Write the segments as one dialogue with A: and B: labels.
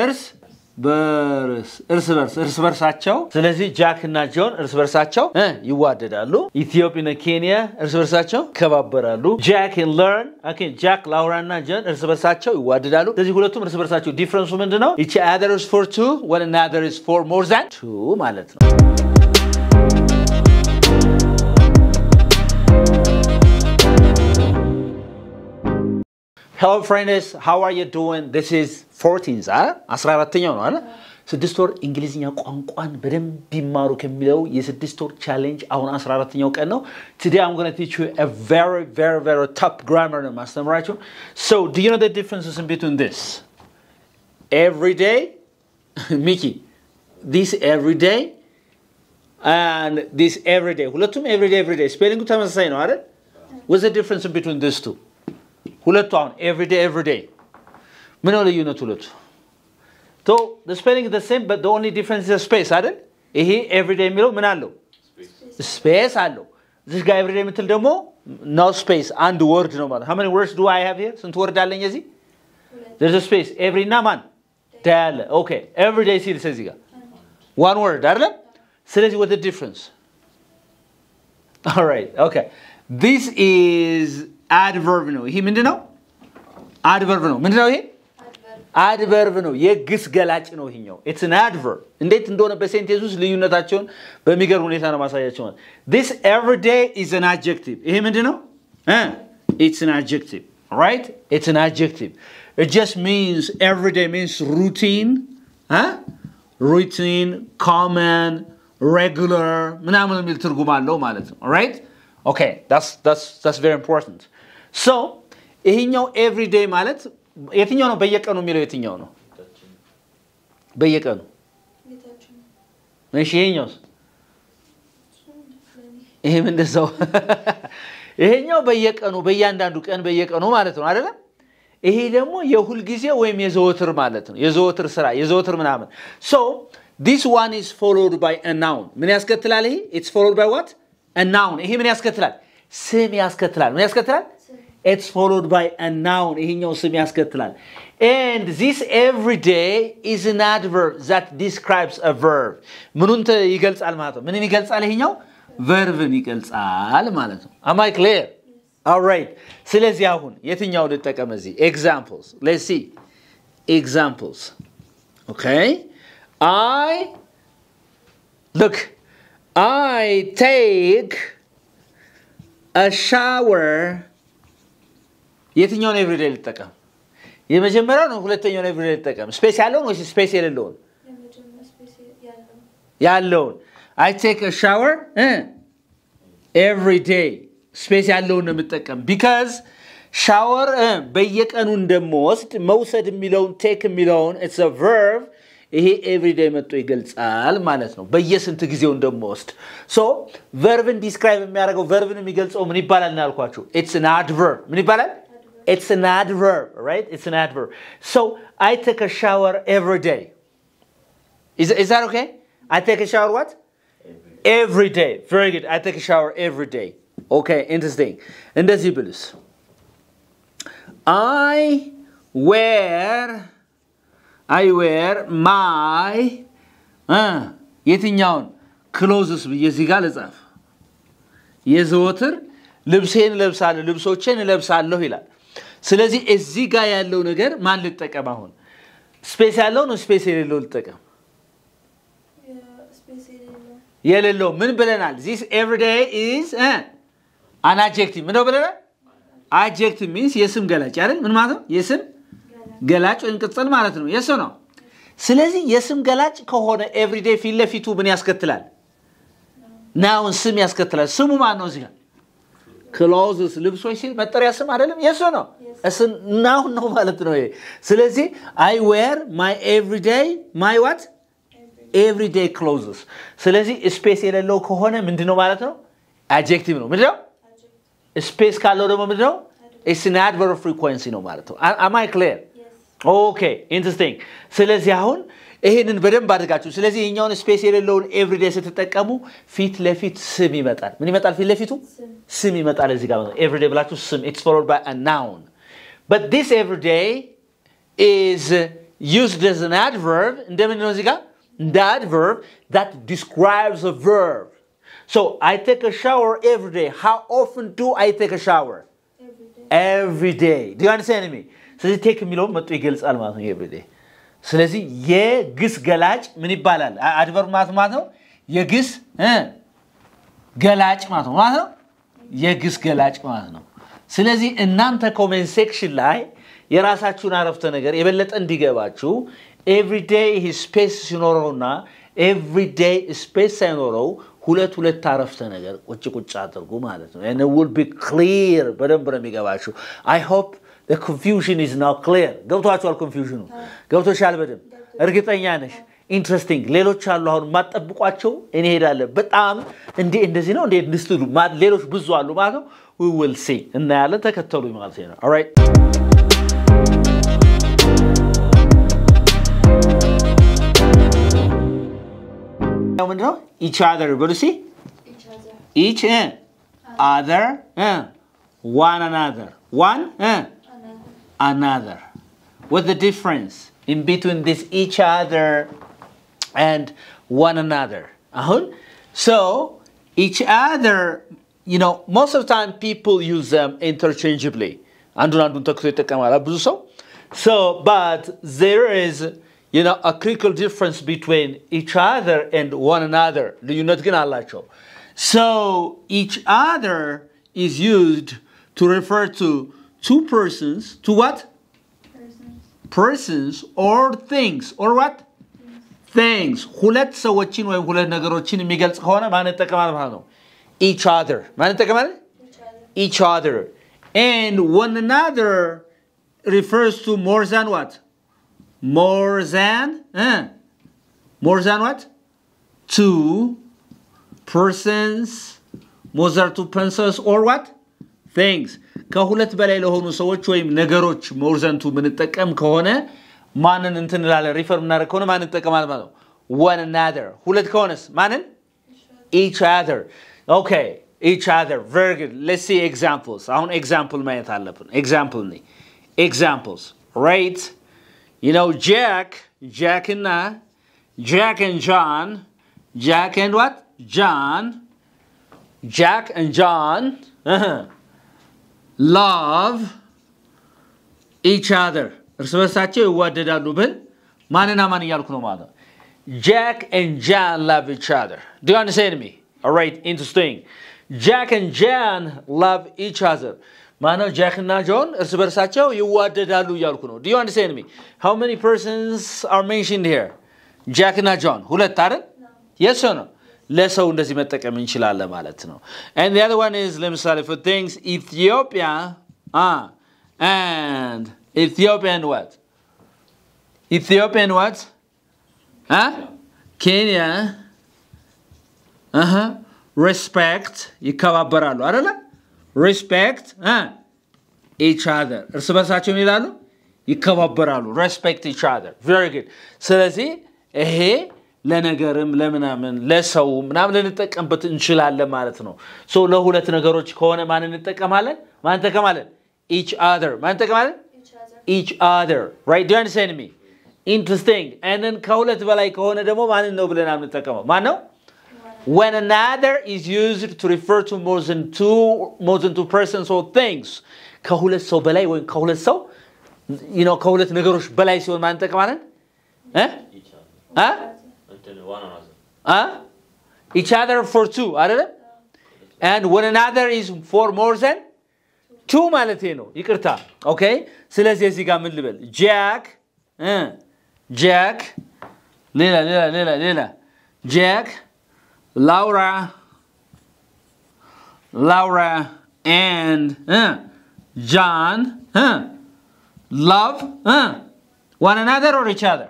A: እርስ በርስ እርስ በርስ እርስ በርሳቸው ስለዚህ ጃክ እና ጆን እርስ በርሳቸው ይዋደዳሉ። ኢትዮጵያና ኬንያ እርስ በርሳቸው ይከባበራሉ። ጃክ ለርን ጃክ ላውራ እና ጆን እርስ በርሳቸው ይዋደዳሉ። ስለዚህ ሁለቱም እርስ በርሳቸው ዲፍረንሱ ምንድን ነው? ኢች ኢዝ ፎር ቱ ወን ኢዝ ፎር ሞር ዛን ቱ ማለት ነው። Hello, friends. How are you doing? This is 14th, huh? Asra ratinyo, no? So this word in English niya kwan kwan, but then bimaro kemilo. Yes, this store challenge. Aun asra ratinyo Today I'm gonna teach you a very, very, very tough grammar in Master Marachu. So do you know the differences in between this? Every day, Mickey. This every day. And this every day. Hulatum every day, every day. Spelling kutama sa ino, What's the difference between these two? Huletuan, every day, every day. Minole unit hulet. So the spelling is the same, but the only difference is the space, aren't it? Ehi, every day, milo, minalo. Space, allo. This guy, every day, mitil demo, no space, and the word, no matter. How many words do I have here? Since word, darling, yazi? There's a space. Every naman. Dal. Okay. Every day, see, says he One word, darling. See, what's the difference? All right. Okay. This is. አድቨርብ ነው። ይሄ ምንድን ነው? አድቨርብ ነው። ምንድን ነው ይሄ? አድቨርብ ነው። የግስ ገላጭ ነው ይሄኛው። ኢትስ አን አድቨርብ። እንዴት እንደሆነ በሴንቴንስ ውስጥ ልዩነታቸውን በሚገርም ሁኔታ ነው ማሳያቸው። ዲስ ኤቭሪዴ ኢዝ አን አድጀክቲቭ። ይሄ ምንድን ነው? ኢትስ አን አድጀክቲቭ ራይት። ኢትስ አን አድጀክቲቭ ኢት ጀስት ሚንስ ኤቭሪዴ ሚንስ ሩቲን ሩቲን ኮመን ሬጉለር ምናምን የሚል ትርጉም አለው ማለት ነው። ኦኬ ዳትስ ቬሪ ኢምፖርታንት ሰው ይሄኛው ኤቭሪዴይ ማለት የትኛው ነው? በየቀኑ የሚለው የትኛው ነው? በየቀኑ እሺ፣ ይሄኛውስ? ይሄም እንደዛው ይሄኛው በየቀኑ በእያንዳንዱ ቀን በየቀኑ ማለት ነው አይደለም? ይሄ ደግሞ የሁል ጊዜ ወይም የዘወትር ማለት ነው። የዘወትር ስራ፣ የዘወትር ምናምን። ሶ ዲስ ዋን ስ ፎሎድ ባይ ናውን። ምን ያስከትላል? ይሄ ኢትስ ፎሎድ ባይ ዋት? አ ናውን። ይሄ ምን ያስከትላል? ስም ያስከትላል። ምን ያስከትላል? it's followed by a noun ይሄኛው ስም ያስከትላል and this every day is an adverb that describes a verb ምኑን ይገልጻል ማለት ነው ምንን ይገልጻል ይሄኛው ቨርብን ይገልጻል ማለት ነው am i clear all right ስለዚህ አሁን የትኛው ልጠቀም እዚህ examples let's see examples okay i look i take a shower የትኛውን ኤቭሪዴ ልጠቀም? የመጀመሪያው ነው ሁለተኛውን ኤቭሪዴ ልጠቀም? ስፔስ ያለውን ወይ ስፔስ የሌለውን? ያለውን አይ ቴክ ሻወር ኤቭሪ ዴይ ስፔስ ያለውን ነው የምጠቀም ቢካዝ ሻወር በየቀኑ እንደምወስድ መውሰድ የሚለውን ቴክ የሚለውን ስ ቨርቭ ይሄ ኤቭሪዴ መጥቶ ይገልጻል ማለት ነው። በየስንት ጊዜው እንደምወስድ ሶ ቨርብን ዲስክራይብ የሚያደርገው ቨርብን የሚገልጸው ምን ይባላል እናልኳችሁ? ኢትስ አድቨርብ ምን ይባላል? It's an adverb, right? It's an adverb. So I take a shower every day. Is, is that okay? I take a shower what? Every day. Very good. I take a shower every day. Okay, interesting. እንደዚህ ብልስ I wear I wear my የትኛውን ክሎዝስ ብዬ እዚህ ጋር ልጻፍ የዘወትር ልብሴን እለብሳለሁ ልብሶቼን እለብሳለሁ ይላል ስለዚህ እዚህ ጋር ያለው ነገር ማን ልጠቀም? አሁን ስፔስ ያለው ነው ስፔስ የሌለው ልጠቀም? የሌለው ምን ብለናል? ዚስ ኤቭሪዴይ ኢዝ አን አድጀክቲቭ ምነው ብለናል? አድጀክቲቭ ሚንስ የስም ገላጭ አይደል? ምን ማለት ነው? የስም ገላጭ ወይም ቅጽል ማለት ነው። የሱ ነው። ስለዚህ የስም ገላጭ ከሆነ ኤቭሪዴይ ፊት ለፊቱ ምን ያስከትላል? ናውን ስም ያስከትላል። ስሙ ማን ነው እዚህ ጋር ክላውዝስ ልብሶች ሲል መጠሪያ ስም አይደለም የሱ ነው ናሁን ነው ማለት ነው ይሄ ስለዚህ አይ ዌር ማይ ኤቭሪዴይ ማይ ዋት ኤቭሪዴይ ክሎዝስ ስለዚህ ስፔስ የሌለው ከሆነ ምንድን ነው ማለት ነው አጀክቲቭ ነው ምንድነው ስፔስ ካለው ደግሞ ምንድነው ኢትስ አን አድቨርብ ፍሪኩዌንሲ ነው ማለት ነው አማይ ክሊር ኦኬ ኢንትረስቲንግ ስለዚህ አሁን ይሄንን በደንብ አድርጋችሁ ስለዚህ የኛውን ስፔስ የሌለውን ኤቭሪዴ ስትጠቀሙ ፊት ለፊት ስም ይመጣል ምን ይመጣል ፊት ለፊቱ ስም ይመጣል እዚህ ጋር ኤቭሪዴ ብላችሁ ስም ኢትስ ፎሎድ ባይ አ ናውን በት ዲስ ኤቭሪዴ ኢዝ ዩዝድ አዝ አን አድቨርብ እንደምን ነው እዚህ ጋር እንደ አድቨርብ that describes a verb so i take a shower every day how often do i take a shower every day, every day. do you understand me ስለዚህ ቴክ የሚለውን መጥቶ ይገልጻል ማለት ነው ኤቭሪዴይ ስለዚህ የግስ ገላጭ ምን ይባላል? አድቨር ማለት ማለት ነው የግስ ገላጭ ማለት ነው ማለት ነው የግስ ገላጭ ማለት ነው። ስለዚህ እናንተ ኮሜንት ሴክሽን ላይ የራሳችሁን አረፍተ ነገር የበለጠ እንዲገባችሁ ኤቭሪዴይ ስፔስ ሲኖረውና ኤቭሪዴይ ስፔስ ሳይኖረው ሁለት ሁለት አረፍተ ነገር ቁጭ ቁጭ አድርጉ ማለት ነው። ውል ቢ ክሊር በደንብ ነው የሚገባችሁ። አይ ሆፕ ኮንፊውሽን ኢዝ ናው ክሊር። ገብቷችኋል? ኮንፊውሽኑ ገብቶሻል በደንብ እርግጠኛ ነሽ? ኢንትረስቲንግ። ሌሎች አሉ አሁን ማጠብቋቸው እኔ ሄዳለሁ። በጣም እንዴ እንደዚህ ነው እንዴ እንስትሉ ሌሎች ብዙ አሉ ማለት ነው። ዊ ዊል እናያለን። ተከተሉኝ ማለት ነው። ኦልራይት ያው ኢች አዘር በሉ እስኪ ኢች አዘር ዋን አናዘር ዋን another. What's the difference in between this each other and one another? Uh-huh. So each other, you know, most of the time people use them interchangeably. so, but there is, you know, a critical difference between each other and one another. Do get ግን አላቸው። So, each other is used to refer to Two persons, to what? Persons. persons or things or what? things ሁለት ሰዎችን ወይም ሁለት ነገሮችን የሚገልጽ ከሆነ ማን ይጠቀማል ማለት ነው? each other ማን ይጠቀማል? each other and one another refers to more than what? more than uh, more than what? two persons more than two persons or what? things ከሁለት በላይ ለሆኑ ሰዎች ወይም ነገሮች መርዘንቱ ምንጠቀም ከሆነ ማንን እንትን እንላለን ሪፈር ምናደርግ ከሆነ ማንን እንጠቀማል ማለት ነው one another ሁለት ከሆነስ ማንን each other okay each other very good let's see examples አሁን example ማየት አለብን example ነ examples right you know jack jack እና jack and john jack and what john jack and john ላቭ ኢች አዘር እርስ በርሳቸው ይዋደዳሉ ብል ማንና ማን እያልኩ ነው ማለት ነው ጃክ ኤንድ ጃን ላቭ ኢች አዘር ዱ አንደርስታንድ ሚ ኦራይት ኢንተረስቲንግ ጃክ ኤንድ ጃን ላቭ ኢች አዘር ማነው ጃክና ጆን እርስ በርሳቸው ይዋደዳሉ እያልኩ ነው ዱ አንደርስታንድ ሚ ሃው ሜኒ ፐርሰንስ አር ሜንሽንድ ሂር ጃክና ጆን ሁለት አይደል የሶ ነው ለሰው እንደዚህ መጠቀም እንችላለን ማለት ነው። and the other one is ለምሳሌ for things Ethiopia uh, and Ethiopian what Ethiopian what Kenya uh -huh. respect ይከባበራሉ አይደለ? respect uh, each other እርስ በርሳቸው ይላሉ ይከባበራሉ respect each other very good ስለዚህ ይሄ ለነገርም ለምናምን ለሰው ምናምን ልንጠቀምበት እንችላለን ማለት ነው ሶ ለሁለት ነገሮች ከሆነ ማን እንጠቀማለን ማን እንጠቀማለን ኢች አር ማን እንጠቀማለን ኢች አር ራይት ዱ አንደርስታንድ ሚ ኢንትረስቲንግ ኤንን ከሁለት በላይ ከሆነ ደግሞ ማንን ነው ብለን የምንጠቀመው ማን ነው when another is used to refer to more than two more than two persons or things ከሁለት ሰው በላይ ወይም ከሁለት ሰው ከሁለት ነገሮች በላይ ሲሆን ማን እንጠቀማለን one another. Huh? Each other for two, አይደለም? and one another is for more than two ማለቴ ነው። ይቅርታ። ኦኬ። ስለዚህ እዚህ ጋር ምን ልበል? ጃክ ጃክ ሌላ ሌላ ሌላ ሌላ ጃክ ላውራ ላውራ and eh? John eh? love eh? one another or each other?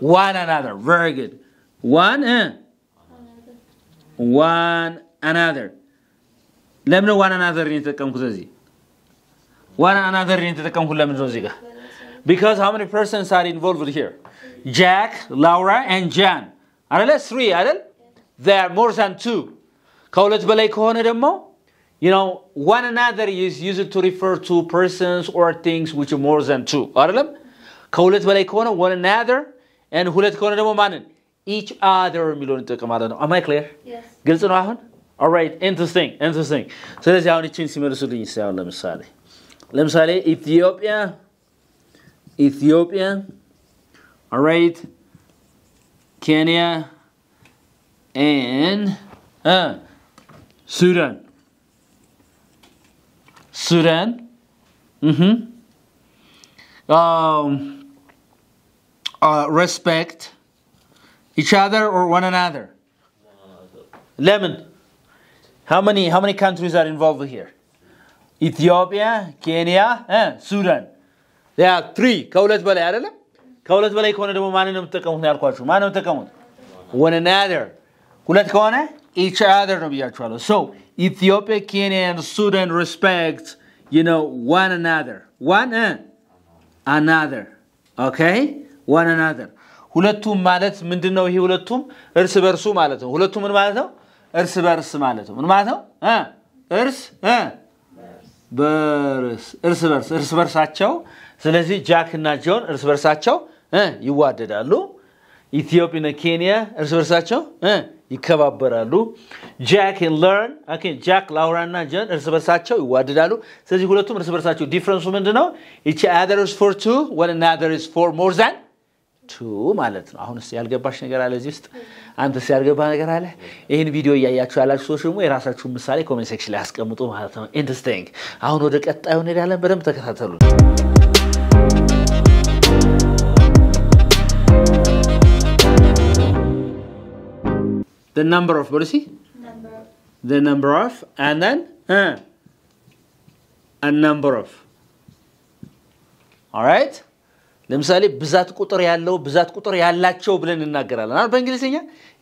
A: one another. Very good. One eh? One another. Let me know one another. One another. Because how many persons are involved here? Jack, Laura, and Jan. Are there three? Are there are more than two. You know, one another is used to refer to persons or things which are more than two. One another, and who let go of the each other million to come out am i clear yes all right interesting interesting so there's how the chin let me say let me say ethiopia ethiopia all right kenya and uh, sudan sudan mm-hmm um uh, respect each other or one another? Lemon. How many how many countries are involved here? Ethiopia, Kenya, eh, Sudan. There are three. ከሁለት በላይ አይደለም። ከሁለት በላይ ከሆነ ደግሞ ማንን ነው የምትጠቀሙት ነው ያልኳችሁ? ማን ነው የምትጠቀሙት? one another. ሁለት ከሆነ each other So Ethiopia, Kenya Sudan respect you know one another. One eh? another. Okay? ዋነናዘር ሁለቱም ማለት ምንድን ነው? ይሄ ሁለቱም እርስ በርሱ ማለት ነው። ሁለቱም ምን ማለት ነው? እርስ በርስ ማለት ነው። ምን ማለት ነው? እርስ በርስ እርስ በርስ እርስ በርሳቸው። ስለዚህ ጃክ እና ጆን እርስ በርሳቸው ይዋደዳሉ። ኢትዮጵያ እና ኬንያ እርስ በርሳቸው ይከባበራሉ። ጃክ ለርን ጃክ ላውራ እና ጆን እርስ በርሳቸው ይዋደዳሉ። ስለዚህ ሁለቱም እርስ በርሳቸው ዲፍረንሱ ምንድ ነው? ኢች አዘርስ ፎር ቱ ወን ፎር ሞር ዛን ቱ ማለት ነው። አሁን ያልገባሽ ነገር አለ እዚህ ውስጥ አንተ ያልገባ ነገር አለ። ይህን ቪዲዮ እያያችሁ ያላችሁ ሰዎች ደግሞ የራሳችሁን ምሳሌ ኮሜንት ሴክሽን ላይ ያስቀምጡ ማለት ነው። ኢንትስቲንግ አሁን ወደ ቀጣዩ እንሄዳለን። በደንብ ተከታተሉ። the number of what is he? Number. The number ለምሳሌ ብዛት ቁጥር ያለው ብዛት ቁጥር ያላቸው ብለን እናገራለን አይደል በእንግሊዝኛ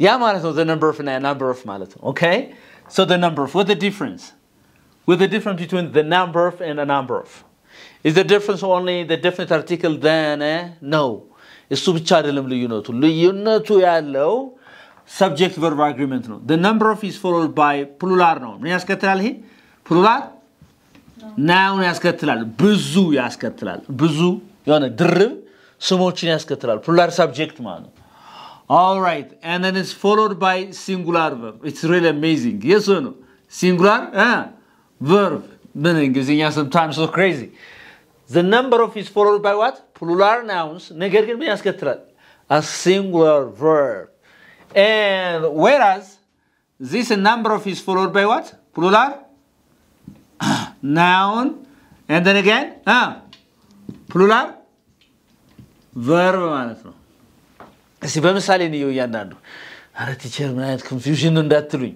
A: ያ ማለት ነው the number of number of ማለት ነው okay so the number of what the difference What the difference between the number of and a number of is the difference only the definite article then eh? no እሱ ብቻ አይደለም ልዩነቱ ልዩነቱ ያለው ሰብጀክት ቨርብ አግሪመንት ነው the number of is followed by plural ነው ምን ያስከትላል ይሄ plural ናውን ያስከትላል ብዙ ያስከትላል ብዙ you የሆነ ድርብ ስሞችን ያስከትላል። ፕሉራል ሳብጀክት subject, ነው። All right, and then it's followed by singular verb. It's really amazing. Yes or no? Singular uh, verb. Meaning is sometimes so crazy. The number of is followed by what? Plural nouns. ነገር ግን ምን ያስከትላል? A singular verb. And whereas this number of is followed by what? Plural noun. And then again, uh, plural ቨርብ ማለት ነው። እስቲ በምሳሌ እንየው እያንዳንዱ። አረ ቲቸር ምን አይነት ኮንፊውዥን እንዳትሉኝ።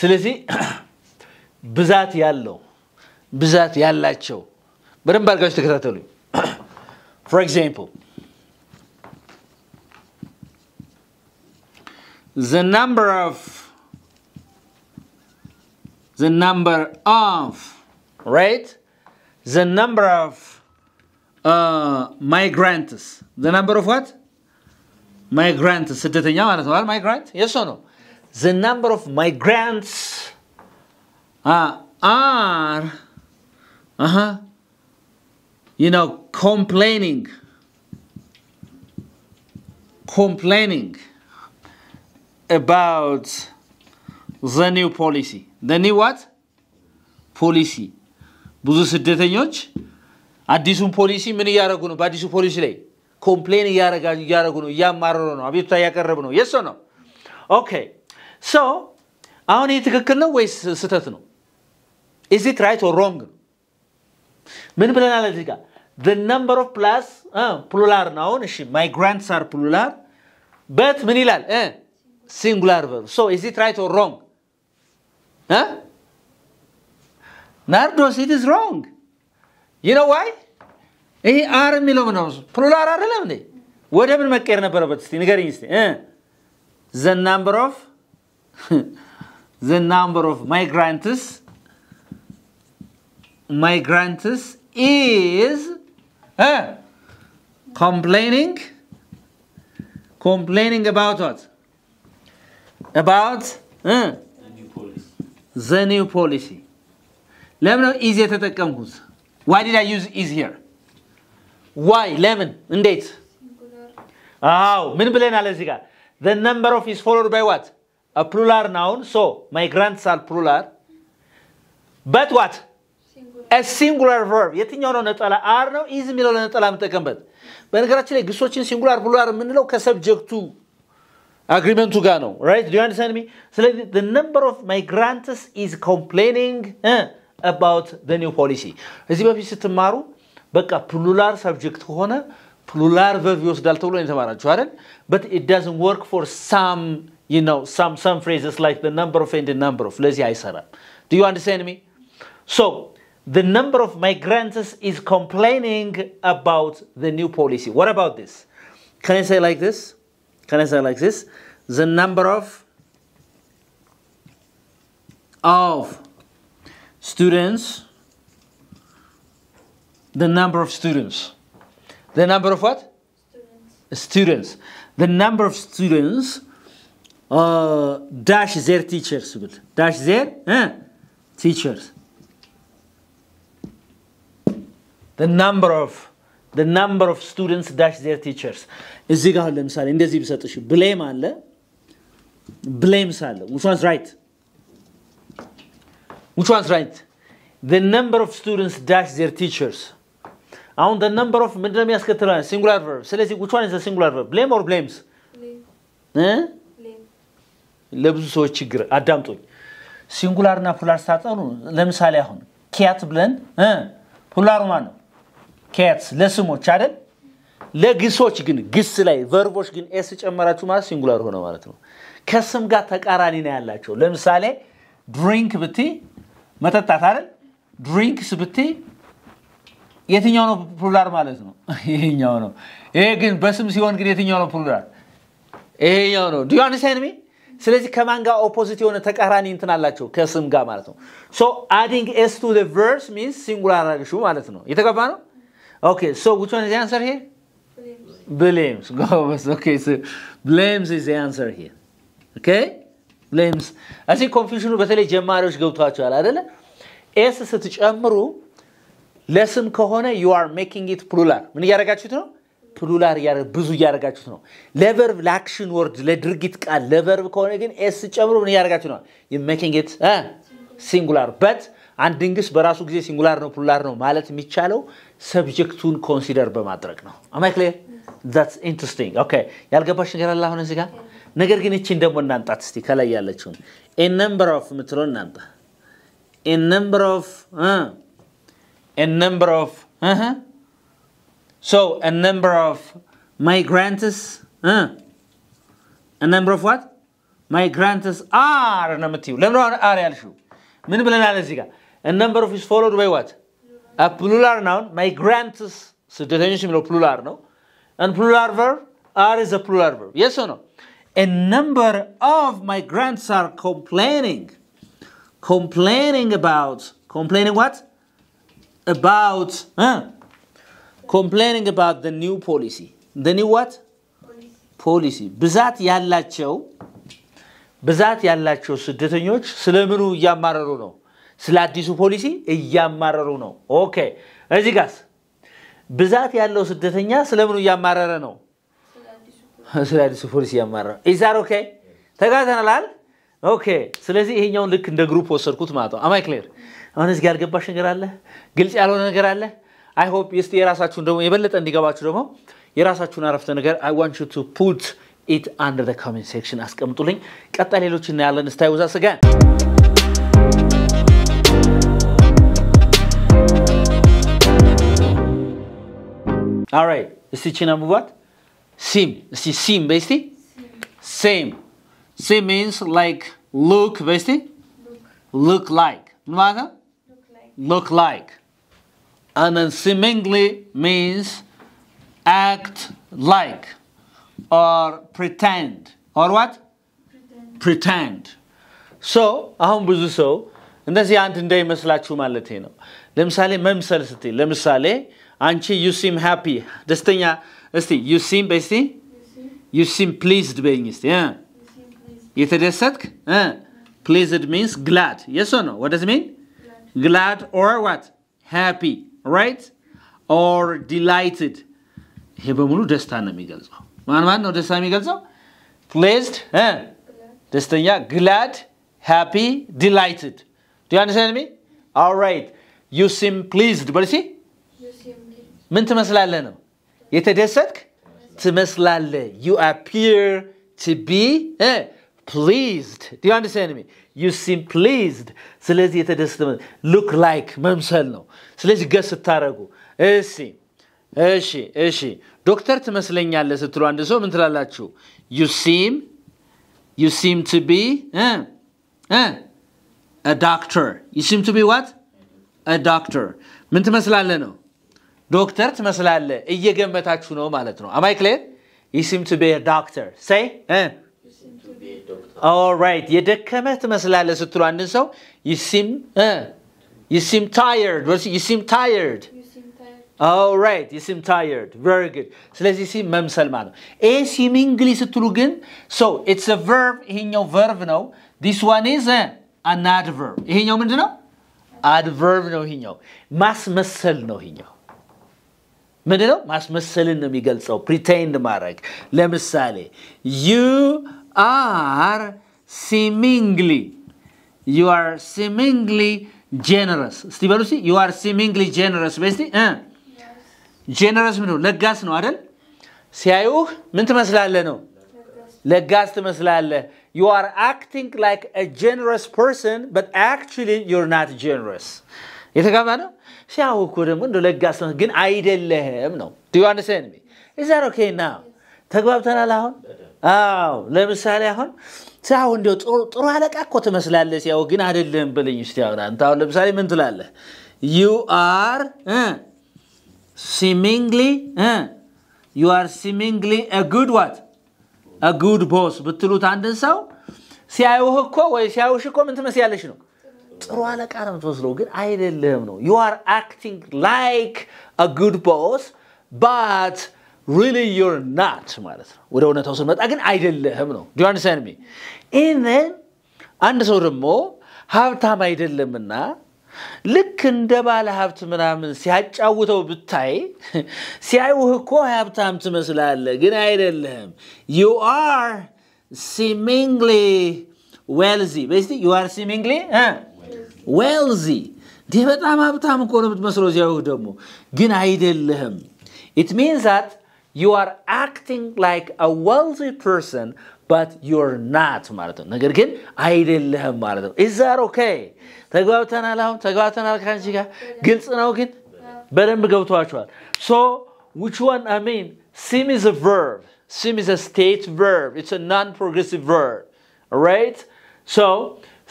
A: ስለዚህ ብዛት ያለው ብዛት ያላቸው በደንብ አድርጋችሁ ተከታተሉኝ። ፎር ኤግዛምፕል the number of the number of right the number of uh, migrants the number of what migrants ስደተኛ ማለት ነው migrant yes or no the number of migrants uh, are uh -huh, you know complaining complaining about the new policy the new what Policy. ብዙ ስደተኞች አዲሱን ፖሊሲ ምን እያደረጉ ነው? በአዲሱ ፖሊሲ ላይ ኮምፕሌን እያደረጉ ነው፣ እያማረሩ ነው፣ አቤቱታ እያቀረቡ ነው። የሶ ነው ኦኬ ሶ አሁን ይህ ትክክል ነው ወይስ ስህተት ነው? ኢዝ ኢት ራይት ኦር ሮንግ ነው? ምን ብለናል እዚህ ጋር ነምበር ኦፍ ፕላስ ፕሉላር ነው። አሁን እሺ ማይ አር ፕሉላር በት ምን ይላል ሲንጉላር ቨርብ ሶ ኢዝ ኢት ራይት ኦር ሮንግ ናርዶስ ኢት ኢዝ ሮንግ ይህ ዋይ ይህ አር የሚለው ምነው ፕሉራል አይደለም እንዴ? ወደ ምን መቀየር ነበረበት? እስቲ ንገሪኝ እስቲ። ዘ ናምበር ኦፍ ዘ ናምበር ኦፍ ማይግራንትስ ማይግራንትስ ኢዝ ኮምፕሌኒንግ ኮምፕሌኒንግ አባውት ዋት አባውት ዘ ኒው ፖሊሲ ለምን ነው ኢዝ የተጠቀምኩት? Why did I use easier? Why? Lemon. and Singular. Oh, the number of is followed by what? A plural noun. So, my grants are plural. But what? A singular verb. Yet in your no is but gradually, this is singular, plural, and the subject to agreement to Gano, right? Do you understand me? So, the number of my migrants is complaining. Eh? about the new policy. እዚህ በፊት ስትማሩ በቃ ፕሉላር ሰብጀክት ከሆነ ፕሉላር ቨርብ ይወስዳል ተብሎ የተማራችሁ አይደል it doesn't work for some, you know some some phrases like the number of and the number of lazy isara do you understand me so the number of migrants is complaining about the new policy what about this can i say like this can i say like this the number of of students, the number of students. The number of what? Students. students. The number of students uh, dash their teachers. Dash their eh, teachers. The number of the number of students dash their teachers. እዚህ ጋር ለምሳሌ እንደዚህ ቢሰጥሽ Blame አለ blame አለ which one's right? Which one's right? The number of students dash their teachers. አሁን the number of ምንድነው የሚያስከትላል? singular verb። ስለዚህ which one is the singular verb? blame or blames? Eh? ለብዙ ሰዎች ችግር አዳምጦኝ ሲንጉላር እና ፑላር ሳጠኑ ለምሳሌ አሁን ኪያት ብለን ፑላሩ ማን ነው? ኪያትስ ለስሞች አይደል? ለግሶች ግን ግስ ላይ ቨርቦች ግን ኤስ ጨመራችሁ ማለት ሲንጉላር ሆነ ማለት ነው። ከስም ጋር ተቃራኒ ነው ያላቸው። ለምሳሌ ድሪንክ ብትይ መጠጣት አይደል ድሪንክስ ብቴ የትኛው ነው ፕሉላር ማለት ነው ይሄኛው ነው ይሄ ግን በስም ሲሆን ግን የትኛው ነው ፕሉላር ይሄኛው ነው ዱ አንደርስታንድ ሚ ስለዚህ ከማን ጋር ኦፖዚት የሆነ ተቃራኒ እንትን አላቸው ከስም ጋር ማለት ነው ሶ አዲንግ ኤስ ቱ ዘ ቨርስ ሚንስ ሲንጉላር አድርግሹ ማለት ነው የተገባ ነው ኦኬ ሶ ዊች ዋን ኢዝ አንሰር ሄር ብሌምስ ጎበስ ኦኬ ብሌምስ ኢዝ አንሰር ሄር ኦኬ ብሌምስ እዚህ ኮንፊውሽኑ በተለይ ጀማሪዎች ገብቷቸዋል አደለ? ኤስ ስትጨምሩ ለስም ከሆነ ዩ አር ሜኪንግ ኢት ፕሉላር ምን እያደረጋችሁት ነው? ፕሉላር ብዙ እያደረጋችሁት ነው። ለቨርብ ለአክሽን ወርድ ለድርጊት ቃል ለቨርብ ከሆነ ግን ኤስ ስትጨምሩ ምን እያደረጋችሁ ነው? ሜኪንግ ኢት ሲንጉላር በት አንድ ድንግስ በራሱ ጊዜ ሲንጉላር ነው ፕሉላር ነው ማለት የሚቻለው ሰብጀክቱን ኮንሲደር በማድረግ ነው። አማይ ኢንትስቲንግ ያልገባሽ ነገር አለ አሁን እዚህ ጋር ነገር ግን እቺን ደግሞ እናምጣት እስቲ ከላይ ያለችውን ኤ ነምበር ኦፍ ምትሎ እናምጣ። ኤ ነምበር ኦፍ ኤ ነምበር ኦፍ ሶ ኤ ነምበር ኦፍ ማይግራንትስ ኤ ነምበር ኦፍ ዋት ማይግራንትስ አር ነው የምትይው። ለምን አር ያልሽው? ምን ብለናል እዚህ ጋር? ኤ ነምበር ኦፍ ኢስ ፎሎድ ባይ ዋት አ ፕሉላር ናውን ማይግራንትስ ስደተኞች የሚለው ፕሉላር ነው። ፕሉላር ቨር አር ዘ ፕሉላር ቨር የስ ነው a number of my grants are complaining. Complaining about. Complaining what? About. Huh? Complaining about the new policy. The new what? Policy. Bizat yallacho. Bizat yallacho. Sudetanyoch. Slemenu yamararuno. Sladisu policy. mararuno. Okay. Ezigas. Bizat yallo sudetanya. Slemenu yamararuno. ሱዳኒስ ፖሊስ እያማራ ኢዛር ኦኬ ተጋዘናላል ኦኬ። ስለዚህ ይሄኛውን ልክ እንደ ግሩፕ ወሰድኩት ማለት ነው። አማይ ክሌር አሁን እዚህ ጋር ያልገባሽ ነገር አለ፣ ግልጽ ያልሆነ ነገር አለ። አይ ሆፕ ስ የራሳችሁን ደግሞ የበለጠ እንዲገባችሁ ደግሞ የራሳችሁን አረፍተ ነገር አይ ዋንት ዩ ቱ ፑት ኢት አንደር ዘ ኮሜንት ሴክሽን አስቀምጡልኝ። ቀጣይ ሌሎች እናያለን። እስታይ ውዛ ስጋን All right, is it China Sim. See, sim, vesti? Same. Same means like look, vesti? Look. look like. Numaga? Look like. Look like. And then seemingly means act like or pretend. Or what? Pretend. pretend. So, አሁን ብዙ ሰው እንደዚህ አንድ እንዳይመስላችሁ ማለት ነው። ለምሳሌ መምሰል ስትይ ለምሳሌ አንቺ ዩ ሲም ሃፒ ደስተኛ እስቲ ዩ ሲም በይ እስቲ ዩ ሲም ፕሊዝድ በይኝ እስቲ የተደሰትክ ፕሊዝድ ሚንስ ግላድ የሶ ነው ወደዝ ሚን ግላድ ኦር ዋት ሃፒ ራይት ኦር ዲላይትድ ይሄ በሙሉ ደስታ ነው የሚገልጸው ማን ማን ነው ደስታ የሚገልጸው ፕሌዝድ ደስተኛ ግላድ ሃፒ ዲላይትድ ዱ ዩ አንደርስታንድ ሚ ኦልራይት ዩ ሲም ፕሊዝድ በርሲ ምን ትመስላለህ ነው የተደሰትክ ትመስላለ you appear to be pleased do you understand me you seem pleased ስለዚህ የተደሰተ look like መምሰል ነው ስለዚህ ገስ ስታረጉ እሺ እሺ እሺ ዶክተር ትመስለኛለ ስትሉ አንድ ሰው ምን ትላላችሁ you seem you seem to be a doctor you seem to be what a doctor ምን ትመስላለ ነው ዶክተር ትመስላለ እየገመታችሁ ነው ማለት ነው አማይ ክሌር ዩ ሲም ቱ ቢ ዶክተር ሰይ ኦራይት የደከመ ትመስላለ ስትሉ አንድን ሰው ዩሲም ዩሲም ታየርድ ዩሲም ታየርድ ኦራይት ዩ ሲም ታየርድ ቨሪ ጉድ ስለዚህ ሲም መምሰል ማለት ነው ኤ ሲሚንግሊ ስትሉ ግን ሶ ኢትስ አ ቨርቭ ይሄኛው ቨርቭ ነው ዲስ ዋን ኢዝ አን አድቨርቭ ይሄኛው ምንድን ነው አድቨርቭ ነው ይሄኛው ማስመሰል ነው ይሄኛው ምንድነው? ማስመሰልን ነው የሚገልጸው፣ ፕሪቴንድ ማድረግ። ለምሳሌ ዩ አር ሲሚንግሊ ዩ አር ሲሚንግሊ ጀነረስ እስቲ በሉ ዩ አር ሲሚንግሊ ጀነረስ በስቲ ጀነረስ ጄነረስ ለጋስ ነው አይደል? ሲያዩህ ምን ትመስላለ ነው ለጋስ ትመስላለ? ዩ አር አክቲንግ ላይክ ጀነረስ ፐርሰን በት አክቹዋሊ ዩር ናት ጀነረስ። የተጋባ ነው ሲያው እኮ እንደ ለጋስ ግን አይደለህም ነው ዲዋንሰን ሚ ኦኬ ና ተግባብተናል። አሁን አዎ፣ ለምሳሌ አሁን ሳሁ እንዲ ጥሩ አለቃ እኮ ትመስላለ ሲያው ግን አደለም ብልኝ ስ አሁን አንተ አሁን ለምሳሌ ምን ትላለ ዩ አር ሲሚንግሊ ዩ አር ሲሚንግሊ ጉድ ዋት ጉድ ቦስ ብትሉት አንድን ሰው ሲያዩህ እኮ ወይ ሲያዩሽ እኮ ምን ትመስያለሽ ነው ጥሩ አለቃ ነው የምትመስለው፣ ግን አይደለም ነው። ዩ አር አክቲንግ ላይክ አ ጉድ ቦስ ባት ሪሊ ዩር ናት ማለት ነው። ወደ እውነታው ስንመጣ ግን አይደለህም ነው። ጆንሰን ሚ አንድ ሰው ደግሞ ሀብታም አይደለምና ልክ እንደ ባለ ሀብት ምናምን ሲያጫውተው ብታይ ሲያይውህ እኮ ሀብታም ትመስላለህ፣ ግን አይደለህም። ዩ አር ሲሚንግሊ ዌልዚ ዩ አር ሲሚንግሊ ዌልዚ ዲህ በጣም ሀብታም እኮ ነው የምትመስለው እዚያው ደግሞ ግን አይደለህም ኢት ሚንስ ዛት ዩ አር አክቲንግ ላይክ አ ዌልዚ ፐርሰን ባት ዩር ናት ማለት ነው ነገር ግን አይደለህም ማለት ነው ኢዛር ኦኬ ተግባብተናል አሁን ተግባብተናል ከአንቺ ጋር ግልጽ ነው ግን በደንብ ገብቷቸዋል ሶ which one I mean sim is a verb sim is a state verb it's a non-progressive verb all right so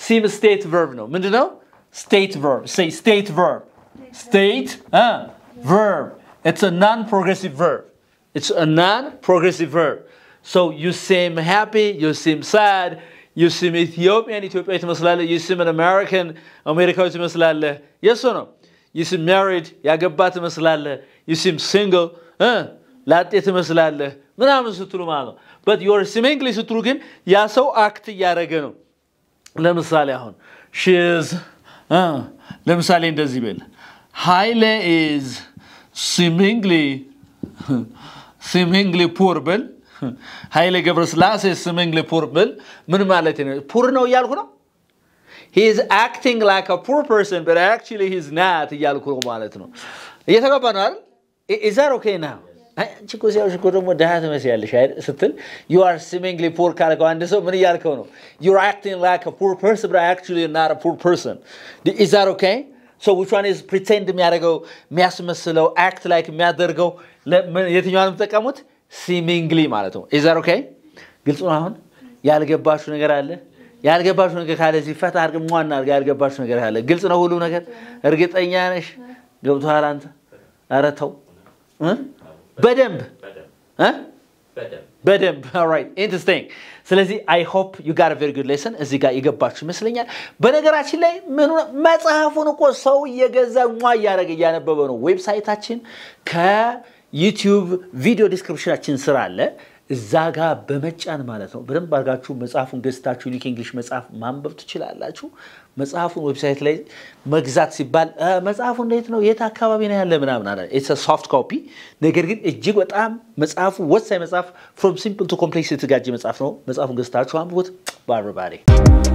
A: sim state verb ነው ምንድነው State verb. Say state verb. State uh, verb. It's a non-progressive verb. It's a non-progressive verb. So you seem happy, you seem sad, you seem Ethiopian, Ethiopia ትመስላለህ። You seem an American, አሜሪካዊ ትመስላለህ። Yes or no? You seem married, ያገባ ትመስላለህ። You seem single, ላጤ ትመስላለህ ምናምን ስትሉ ማለት ነው። በት ዩር ሲም እንግሊሽ ስትሉ ግን ያ ሰው አክት እያደረገ ነው። ለምሳሌ አሁን ሺዝ ለምሳሌ እንደዚህ ብል ኃይሌ ኢዝ ሲሚንግሊ ሲሚንግሊ ፑር ብል ኃይሌ ገብረስላሴ ሲሚንግሊ ፑር ብል ምን ማለት ነው? ፑር ነው እያልኩ ነው። he is acting like a poor person but actually he's not እያልኩ ማለት ነው። እየተገባ ነው አይደል? is that okay now? አንቺ እኮ ሲያዩሽ እኮ ደግሞ ድሃ ትመስያለሽ ስትል ዩ አር ሲሚንግሊ ፖር ካልከው አንድ ሰው ምን እያልከው ነው? ዩ አር አክቲንግ ላይክ አ ፑር ፐርሰን በት አክቹዋሊ ናት አ ፐርሰን ኢዝ ዛት ኦኬ? ሶ ዊች ዋን ኢዝ ፕሪቴንድ የሚያደርገው የሚያስመስለው አክት ላይክ የሚያደርገው የትኛዋን የምትጠቀሙት ሲሚንግሊ ማለት ነው። ኢዝ ኦኬ? ግልጽ ነው። አሁን ያልገባችሁ ነገር አለ ያልገባችሁ ነገር ካለ እዚህ ፈታ አድርግ ሟና አድርግ። ያልገባችሁ ነገር ካለ ግልጽ ነው ሁሉ ነገር። እርግጠኛ ነሽ ገብቶሃል አንተ? ኧረ ተው በደንብ በደንብ ራይት ኢንትረስቲንግ ስለዚህ አይ ሆፕ ዩ ጋር ቬሪ ጉድ ሌሰን እዚህ ጋር የገባችሁ ይመስለኛል በነገራችን ላይ ምን መጽሐፉን እኮ ሰው እየገዛ ሟ እያደረገ እያነበበ ነው ዌብሳይታችን ከዩቲዩብ ቪዲዮ ዲስክሪፕሽናችን ስራ አለ እዛ ጋ በመጫን ማለት ነው። በደንብ አድርጋችሁ መጽሐፉን ገዝታችሁ ዩኒክ እንግሊሽ መጽሐፍ ማንበብ ትችላላችሁ። መጽሐፉን ዌብሳይት ላይ መግዛት ሲባል መጽሐፉ እንዴት ነው የት አካባቢ ነው ያለ ምናምን አለ። ኢትስ ሶፍት ኮፒ። ነገር ግን እጅግ በጣም መጽሐፉ ወሳኝ መጽሐፍ ፍሮም ሲምፕል ቱ ኮምፕሌክስ የተጋጀ መጽሐፍ ነው። መጽሐፉን ገዝታችሁ አንብቡት። ባርባሬ